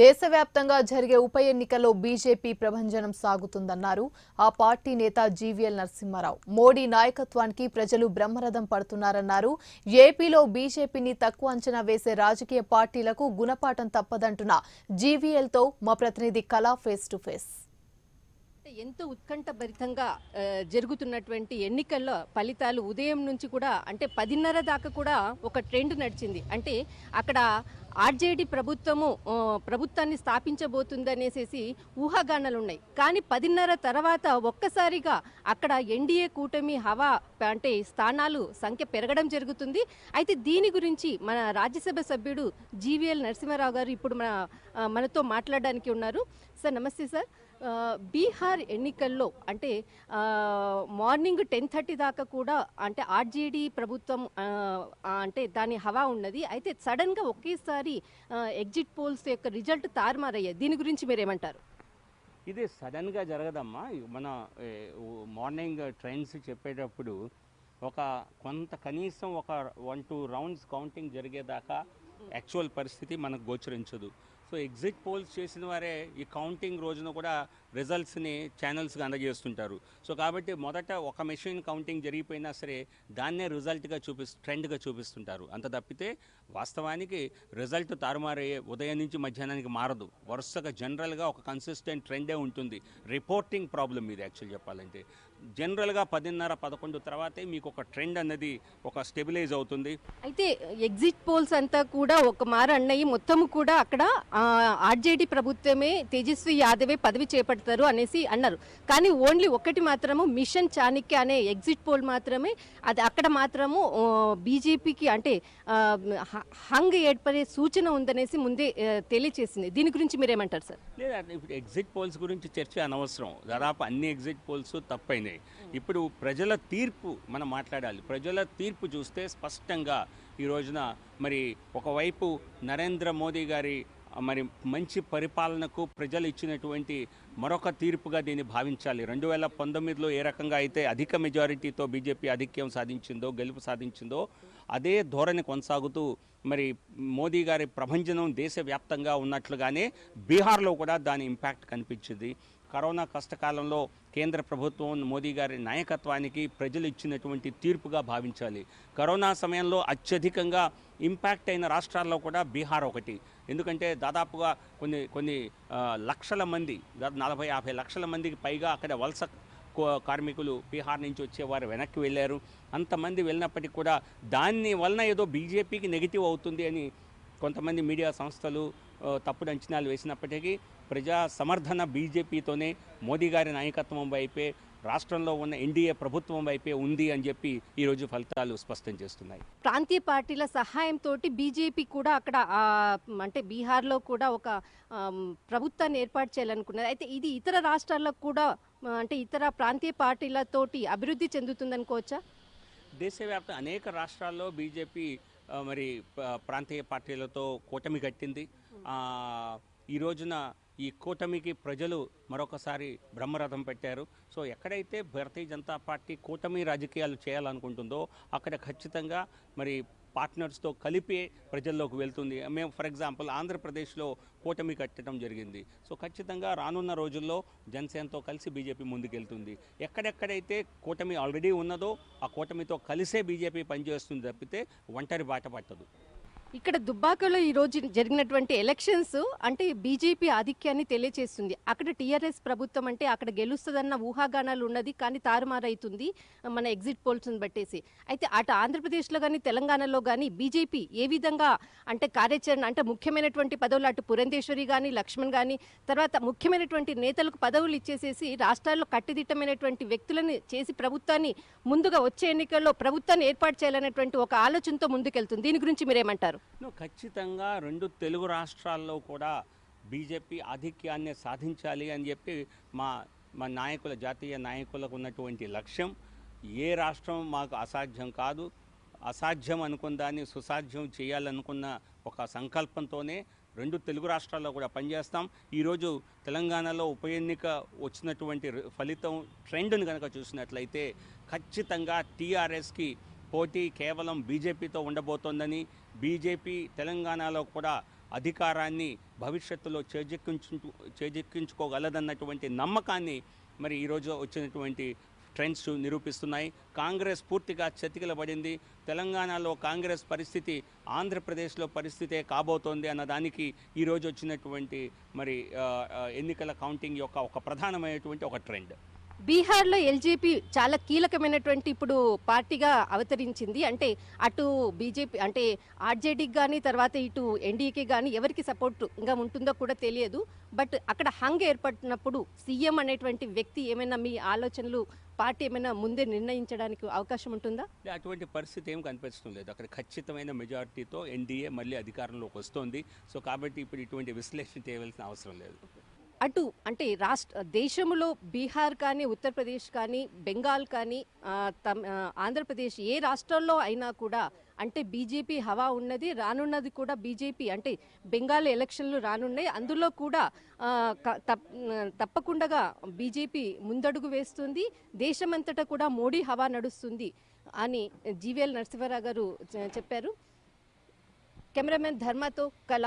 దేశవ్యాప్తంగా జరిగే ఉప ఎన్నికల్లో బీజేపీ ప్రభంజనం సాగుతుందన్నారు ఆ పార్టీ నేత జీవీఎల్ నరసింహారావు మోడీ నాయకత్వానికి ప్రజలు బ్రహ్మరథం పడుతున్నారన్నారు ఏపీలో బీజేపీని తక్కువ అంచనా వేసే రాజకీయ పార్టీలకు గుణపాఠం తప్పదంటున్న జీవీఎల్తో మా ప్రతినిధి కళా ఫేస్ టు ఫేస్ ఎంతో ఉత్కంఠభరితంగా జరుగుతున్నటువంటి ఎన్నికల్లో ఫలితాలు ఉదయం నుంచి కూడా అంటే పదిన్నర దాకా కూడా ఒక ట్రెండ్ నడిచింది అంటే అక్కడ ఆర్జేడీ ప్రభుత్వము ప్రభుత్వాన్ని స్థాపించబోతుందనేసేసి ఊహాగానాలు ఉన్నాయి కానీ పదిన్నర తర్వాత ఒక్కసారిగా అక్కడ ఎన్డీఏ కూటమి హవా అంటే స్థానాలు సంఖ్య పెరగడం జరుగుతుంది అయితే దీని గురించి మన రాజ్యసభ సభ్యుడు జీవీఎల్ నరసింహారావు గారు ఇప్పుడు మన మనతో మాట్లాడడానికి ఉన్నారు సార్ నమస్తే సార్ బీహార్ ఎన్నికల్లో అంటే మార్నింగ్ టెన్ థర్టీ దాకా కూడా అంటే ఆర్జేడీ ప్రభుత్వం అంటే దాని హవా ఉన్నది అయితే సడన్గా ఒకేసారి ఈసారి ఎగ్జిట్ పోల్స్ యొక్క రిజల్ట్ తారుమారయ్యాయి దీని గురించి మీరేమంటారు ఇది సడన్గా జరగదమ్మా మన మార్నింగ్ ట్రైన్స్ చెప్పేటప్పుడు ఒక కొంత కనీసం ఒక వన్ టూ రౌండ్స్ కౌంటింగ్ జరిగేదాకా యాక్చువల్ పరిస్థితి మనకు గోచరించదు సో ఎగ్జిట్ పోల్స్ చేసిన వారే ఈ కౌంటింగ్ రోజున కూడా రిజల్ట్స్ని ఛానల్స్గా అందజేస్తుంటారు సో కాబట్టి మొదట ఒక మెషిన్ కౌంటింగ్ జరిగిపోయినా సరే దాన్నే రిజల్ట్గా చూపి ట్రెండ్గా చూపిస్తుంటారు అంత తప్పితే వాస్తవానికి రిజల్ట్ తారుమారయ్యే ఉదయం నుంచి మధ్యాహ్నానికి మారదు వరుసగా జనరల్గా ఒక కన్సిస్టెంట్ ట్రెండే ఉంటుంది రిపోర్టింగ్ ప్రాబ్లం ఇది యాక్చువల్ చెప్పాలంటే జనరల్గా పదిన్నర పదకొండు తర్వాతే మీకు ఒక ట్రెండ్ అన్నది ఒక స్టెబిలైజ్ అవుతుంది అయితే ఎగ్జిట్ పోల్స్ అంతా కూడా ఒక మార అన్నయ్యి మొత్తం కూడా అక్కడ ఆర్జేడీ ప్రభుత్వమే తేజస్వి యాదవే పదవి చేపడతారు అనేసి అన్నారు కానీ ఓన్లీ ఒకటి మాత్రము మిషన్ చాణిక్య అనే ఎగ్జిట్ పోల్ మాత్రమే అది అక్కడ మాత్రము బీజేపీకి అంటే హంగ్ ఏర్పడే సూచన ఉందనేసి ముందే తెలియచేసింది దీని గురించి మీరేమంటారు సార్ లేదా ఎగ్జిట్ పోల్స్ గురించి చర్చ అనవసరం దాదాపు అన్ని ఎగ్జిట్ పోల్స్ తప్పైనాయి ఉన్నాయి ఇప్పుడు ప్రజల తీర్పు మనం మాట్లాడాలి ప్రజల తీర్పు చూస్తే స్పష్టంగా ఈ రోజున మరి ఒకవైపు నరేంద్ర మోదీ గారి మరి మంచి పరిపాలనకు ప్రజలు ఇచ్చినటువంటి మరొక తీర్పుగా దీన్ని భావించాలి రెండు వేల పంతొమ్మిదిలో ఏ రకంగా అయితే అధిక మెజారిటీతో బీజేపీ ఆధిక్యం సాధించిందో గెలుపు సాధించిందో అదే ధోరణి కొనసాగుతూ మరి మోదీ గారి ప్రభంజనం దేశవ్యాప్తంగా ఉన్నట్లుగానే బీహార్లో కూడా దాని ఇంపాక్ట్ కనిపించింది కరోనా కష్టకాలంలో కేంద్ర ప్రభుత్వం మోదీ గారి నాయకత్వానికి ప్రజలు ఇచ్చినటువంటి తీర్పుగా భావించాలి కరోనా సమయంలో అత్యధికంగా ఇంపాక్ట్ అయిన రాష్ట్రాల్లో కూడా బీహార్ ఒకటి ఎందుకంటే దాదాపుగా కొన్ని కొన్ని లక్షల మంది నలభై యాభై లక్షల మందికి పైగా అక్కడ వలస కార్మికులు బీహార్ నుంచి వచ్చేవారు వెనక్కి వెళ్ళారు అంతమంది వెళ్ళినప్పటికీ కూడా దాన్ని వలన ఏదో బీజేపీకి నెగిటివ్ అవుతుంది అని కొంతమంది మీడియా సంస్థలు తప్పుడు అంచనాలు వేసినప్పటికీ ప్రజా సమర్థన బీజేపీతోనే మోదీ గారి నాయకత్వం వైపే రాష్ట్రంలో ఉన్న ఎన్డీఏ ప్రభుత్వం వైపే ఉంది అని చెప్పి ఈరోజు ఫలితాలు స్పష్టం చేస్తున్నాయి ప్రాంతీయ పార్టీల సహాయంతో బీజేపీ కూడా అక్కడ అంటే బీహార్లో కూడా ఒక ప్రభుత్వాన్ని ఏర్పాటు చేయాలనుకున్నది అయితే ఇది ఇతర రాష్ట్రాల్లో కూడా అంటే ఇతర ప్రాంతీయ పార్టీలతోటి అభివృద్ధి చెందుతుందనుకోవచ్చా దేశవ్యాప్త అనేక రాష్ట్రాల్లో బీజేపీ మరి ప్రాంతీయ పార్టీలతో కూటమి కట్టింది hmm. ఈ రోజున ఈ కూటమికి ప్రజలు మరొకసారి బ్రహ్మరథం పెట్టారు సో ఎక్కడైతే భారతీయ జనతా పార్టీ కూటమి రాజకీయాలు చేయాలనుకుంటుందో అక్కడ ఖచ్చితంగా మరి పార్ట్నర్స్తో కలిపే ప్రజల్లోకి వెళ్తుంది మేము ఫర్ ఎగ్జాంపుల్ ఆంధ్రప్రదేశ్లో కూటమి కట్టడం జరిగింది సో ఖచ్చితంగా రానున్న రోజుల్లో జనసేనతో కలిసి బీజేపీ ముందుకెళ్తుంది ఎక్కడెక్కడైతే కూటమి ఆల్రెడీ ఉన్నదో ఆ కూటమితో కలిసే బీజేపీ పనిచేస్తుంది తప్పితే ఒంటరి బాట పట్టదు ఇక్కడ దుబ్బాకలో రోజు జరిగినటువంటి ఎలక్షన్స్ అంటే బీజేపీ ఆధిక్యాన్ని తెలియజేస్తుంది అక్కడ టీఆర్ఎస్ ప్రభుత్వం అంటే అక్కడ గెలుస్తుందన్న ఊహాగానాలు ఉన్నది కానీ తారుమారైతుంది మన ఎగ్జిట్ పోల్స్ని బట్టేసి అయితే అటు ఆంధ్రప్రదేశ్లో కానీ తెలంగాణలో కానీ బీజేపీ ఏ విధంగా అంటే కార్యాచరణ అంటే ముఖ్యమైనటువంటి పదవులు అటు పురంధేశ్వరి కానీ లక్ష్మణ్ కానీ తర్వాత ముఖ్యమైనటువంటి నేతలకు పదవులు ఇచ్చేసేసి రాష్ట్రాల్లో కట్టుదిట్టమైనటువంటి వ్యక్తులను చేసి ప్రభుత్వాన్ని ముందుగా వచ్చే ఎన్నికల్లో ప్రభుత్వాన్ని ఏర్పాటు చేయాలనేటువంటి ఒక ఆలోచనతో ముందుకెళ్తుంది దీని గురించి మీరేమంటారు నువ్వు ఖచ్చితంగా రెండు తెలుగు రాష్ట్రాల్లో కూడా బీజేపీ ఆధిక్యాన్ని సాధించాలి అని చెప్పి మా మా నాయకుల జాతీయ నాయకులకు ఉన్నటువంటి లక్ష్యం ఏ రాష్ట్రం మాకు అసాధ్యం కాదు అసాధ్యం అనుకున్న దాన్ని సుసాధ్యం చేయాలనుకున్న ఒక సంకల్పంతోనే రెండు తెలుగు రాష్ట్రాల్లో కూడా పనిచేస్తాం ఈరోజు తెలంగాణలో ఉప ఎన్నిక వచ్చినటువంటి ఫలితం ట్రెండ్ని కనుక చూసినట్లయితే ఖచ్చితంగా టీఆర్ఎస్కి పోటీ కేవలం బీజేపీతో ఉండబోతోందని బీజేపీ తెలంగాణలో కూడా అధికారాన్ని భవిష్యత్తులో చేజెక్కించు చేజెక్కించుకోగలదన్నటువంటి నమ్మకాన్ని మరి ఈరోజు వచ్చినటువంటి ట్రెండ్స్ నిరూపిస్తున్నాయి కాంగ్రెస్ పూర్తిగా చతికిలబడింది తెలంగాణలో కాంగ్రెస్ పరిస్థితి ఆంధ్రప్రదేశ్లో పరిస్థితే కాబోతోంది అన్నదానికి ఈరోజు వచ్చినటువంటి మరి ఎన్నికల కౌంటింగ్ యొక్క ఒక ప్రధానమైనటువంటి ఒక ట్రెండ్ బీహార్లో ఎల్జేపీ చాలా కీలకమైనటువంటి ఇప్పుడు పార్టీగా అవతరించింది అంటే అటు బీజేపీ అంటే ఆర్జేడీకి కానీ తర్వాత ఇటు ఎన్డీఏకి కానీ ఎవరికి సపోర్ట్ ఉంటుందో కూడా తెలియదు బట్ అక్కడ హంగ్ ఏర్పడినప్పుడు సీఎం అనేటువంటి వ్యక్తి ఏమైనా మీ ఆలోచనలు పార్టీ ఏమైనా ముందే నిర్ణయించడానికి అవకాశం ఉంటుందా అటువంటి పరిస్థితి ఏం కనిపించడం లేదు అక్కడ ఖచ్చితమైన మెజారిటీతో ఎన్డీఏ మళ్ళీ అధికారంలోకి వస్తుంది సో కాబట్టి ఇప్పుడు ఇటువంటి విశ్లేషణ చేయవలసిన అవసరం లేదు అటు అంటే రాష్ట్ర దేశంలో బీహార్ కానీ ఉత్తరప్రదేశ్ కానీ బెంగాల్ కానీ తమ ఆంధ్రప్రదేశ్ ఏ రాష్ట్రాల్లో అయినా కూడా అంటే బీజేపీ హవా ఉన్నది రానున్నది కూడా బీజేపీ అంటే బెంగాల్ ఎలక్షన్లు రానున్నాయి అందులో కూడా తప్పకుండా బీజేపీ ముందడుగు వేస్తుంది దేశమంతటా కూడా మోడీ హవా నడుస్తుంది అని జీవీఎల్ నరసింహారావు గారు చెప్పారు కెమెరామెన్ ధర్మతో కళ